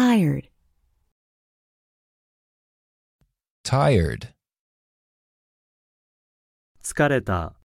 tired. Tired. 疲れた。